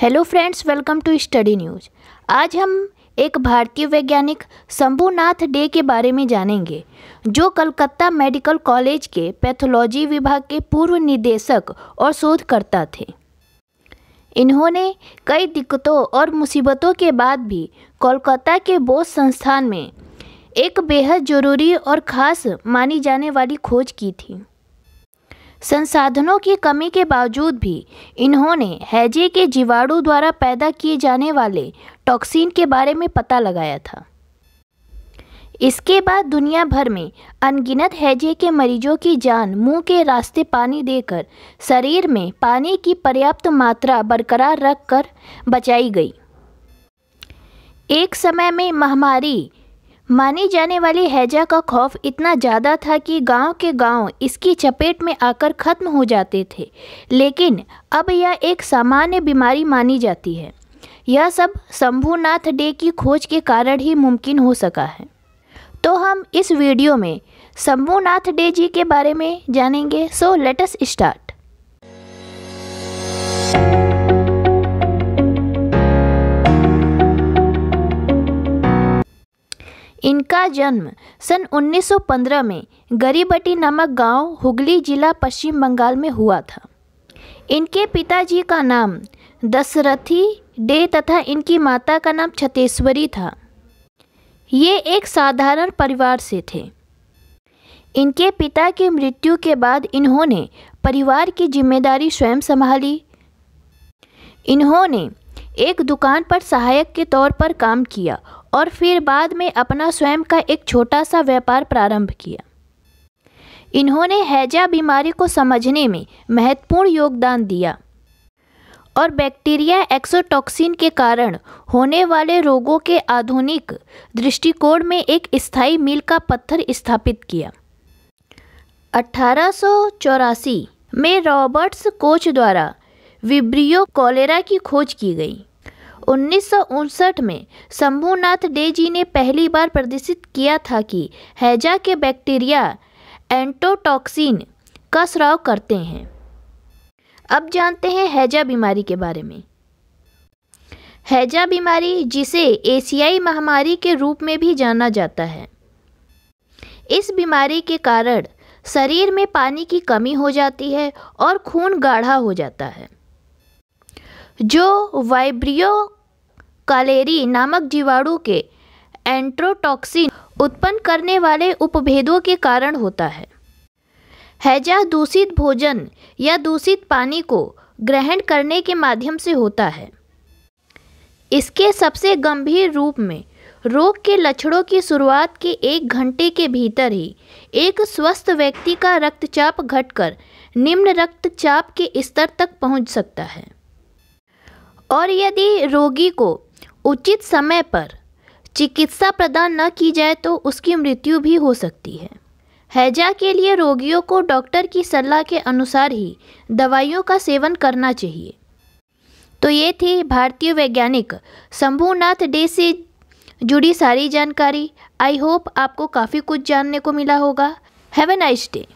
hello friends welcome to study news आज हम एक भारतीय वैज्ञानिक शंभुनाथ डे के बारे में जानेंगे जो कलकत्ता मेडिकल कॉलेज के पैथोलॉजी विभाग के पूर्व निदेशक और शोधकर्ता थे इन्होंने कई दिक्कतों और मुसीबतों के बाद भी कोलकाता के बोस संस्थान में एक बेहद ज़रूरी और ख़ास मानी जाने वाली खोज की थी संसाधनों की कमी के बावजूद भी इन्होंने हैजे के जीवाणु द्वारा पैदा किए जाने वाले टॉक्सिन के बारे में पता लगाया था इसके बाद दुनिया भर में अनगिनत हैजे के मरीजों की जान मुंह के रास्ते पानी देकर शरीर में पानी की पर्याप्त मात्रा बरकरार रखकर बचाई गई एक समय में महामारी मानी जाने वाली हैजा का खौफ इतना ज़्यादा था कि गांव के गांव इसकी चपेट में आकर ख़त्म हो जाते थे लेकिन अब यह एक सामान्य बीमारी मानी जाती है यह सब शंभुनाथ डे की खोज के कारण ही मुमकिन हो सका है तो हम इस वीडियो में शंभुनाथ डे जी के बारे में जानेंगे सो लेटस स्टार्ट का जन्म सन 1915 में गरीबटी नामक गांव हुगली जिला पश्चिम बंगाल में हुआ था इनके पिताजी का नाम दशरथी डे तथा इनकी माता का नाम छतेश्वरी था ये एक साधारण परिवार से थे इनके पिता की मृत्यु के बाद इन्होंने परिवार की जिम्मेदारी स्वयं संभाली इन्होंने एक दुकान पर सहायक के तौर पर काम किया और फिर बाद में अपना स्वयं का एक छोटा सा व्यापार प्रारंभ किया इन्होंने हैजा बीमारी को समझने में महत्वपूर्ण योगदान दिया और बैक्टीरिया एक्सोटॉक्सिन के कारण होने वाले रोगों के आधुनिक दृष्टिकोण में एक स्थायी मील का पत्थर स्थापित किया अठारह में रॉबर्ट्स कोच द्वारा विब्रियो कॉलेरा की खोज की गई उन्नीस में शंभुनाथ डे जी ने पहली बार प्रदर्शित किया था कि हैजा के बैक्टीरिया एंटोटॉक्सिन का स्राव करते हैं अब जानते हैं हैजा बीमारी के बारे में हैजा बीमारी जिसे एशियाई महामारी के रूप में भी जाना जाता है इस बीमारी के कारण शरीर में पानी की कमी हो जाती है और खून गाढ़ा हो जाता है जो वाइब्रियो कालेरी नामक जीवाणु के एंट्रोटॉक्सिन उत्पन्न करने वाले उपभेदों के कारण होता है हैजा दूषित भोजन या दूषित पानी को ग्रहण करने के माध्यम से होता है इसके सबसे गंभीर रूप में रोग के लक्षणों की शुरुआत के एक घंटे के भीतर ही एक स्वस्थ व्यक्ति का रक्तचाप घटकर निम्न रक्तचाप के स्तर तक पहुंच सकता है और यदि रोगी को उचित समय पर चिकित्सा प्रदान न की जाए तो उसकी मृत्यु भी हो सकती है हैजा के लिए रोगियों को डॉक्टर की सलाह के अनुसार ही दवाइयों का सेवन करना चाहिए तो ये थी भारतीय वैज्ञानिक शंभुनाथ डे से जुड़ी सारी जानकारी आई होप आपको काफ़ी कुछ जानने को मिला होगा हैव ए नाइस डे